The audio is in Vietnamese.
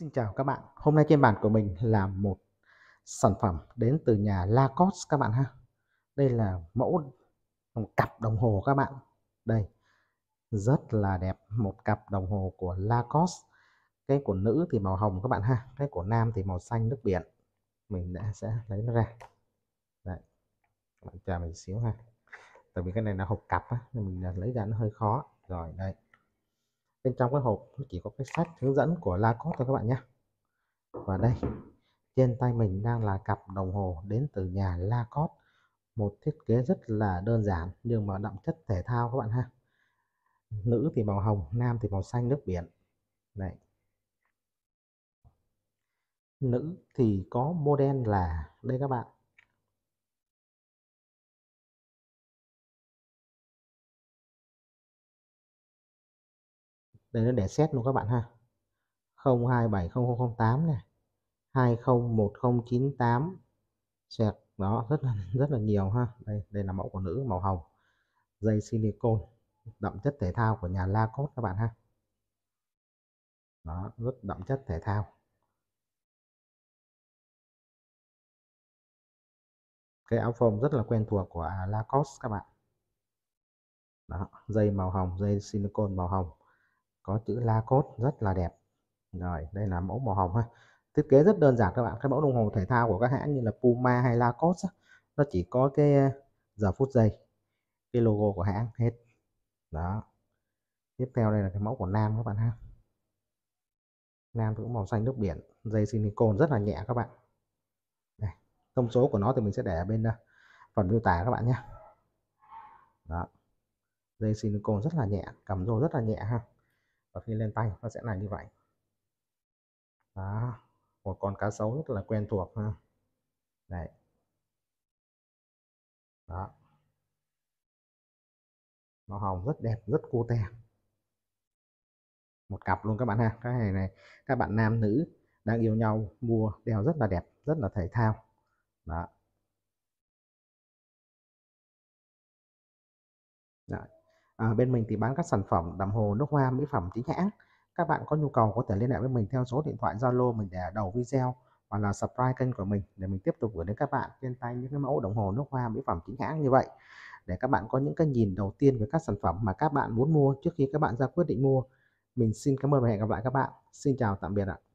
Xin chào các bạn, hôm nay trên bàn của mình là một sản phẩm đến từ nhà Lacoste các bạn ha Đây là mẫu một cặp đồng hồ các bạn Đây, rất là đẹp, một cặp đồng hồ của Lacoste Cái của nữ thì màu hồng các bạn ha, cái của nam thì màu xanh nước biển Mình đã sẽ lấy nó ra Đấy, bạn chờ mình xíu ha Tại vì cái này là hộp cặp á, nên mình lấy ra nó hơi khó Rồi, đây bên trong cái hộp nó chỉ có cái sách hướng dẫn của Lacoste thôi các bạn nhé và đây trên tay mình đang là cặp đồng hồ đến từ nhà Lacoste một thiết kế rất là đơn giản nhưng mà đậm chất thể thao các bạn ha nữ thì màu hồng nam thì màu xanh nước biển này nữ thì có model là đây các bạn đây nó để xét luôn các bạn ha 0270008 này 201098 sẹt đó rất là rất là nhiều ha đây đây là mẫu của nữ màu hồng dây silicone đậm chất thể thao của nhà Lacoste các bạn ha đó rất đậm chất thể thao cái áo phông rất là quen thuộc của Lacoste các bạn đó dây màu hồng dây silicone màu hồng có chữ la cốt rất là đẹp rồi đây là mẫu màu hồng ha thiết kế rất đơn giản các bạn cái mẫu đồng hồ thể thao của các hãng như là Puma hay Lacoste nó chỉ có cái ờ, giờ phút giây cái logo của hãng hết đó tiếp theo đây là cái mẫu của Nam các bạn ha Nam cũng màu xanh nước biển dây silicon rất là nhẹ các bạn đây, thông số của nó thì mình sẽ để ở bên ờ, phần miêu tả các bạn nhé đó dây silicon rất là nhẹ cầm rô rất là nhẹ ha và khi lên tay nó sẽ là như vậy đó một con cá sấu rất là quen thuộc ha đấy đó màu hồng rất đẹp rất cô te một cặp luôn các bạn ha cái này này các bạn nam nữ đang yêu nhau mua đeo rất là đẹp rất là thể thao đó Đấy à, bên mình thì bán các sản phẩm đồng hồ nước hoa mỹ phẩm chính hãng các bạn có nhu cầu có thể liên hệ với mình theo số điện thoại Zalo mình để đầu video hoặc là subscribe kênh của mình để mình tiếp tục gửi đến các bạn trên tay những cái mẫu đồng hồ nước hoa mỹ phẩm chính hãng như vậy để các bạn có những cái nhìn đầu tiên về các sản phẩm mà các bạn muốn mua trước khi các bạn ra quyết định mua mình xin cảm ơn và hẹn gặp lại các bạn xin chào tạm biệt ạ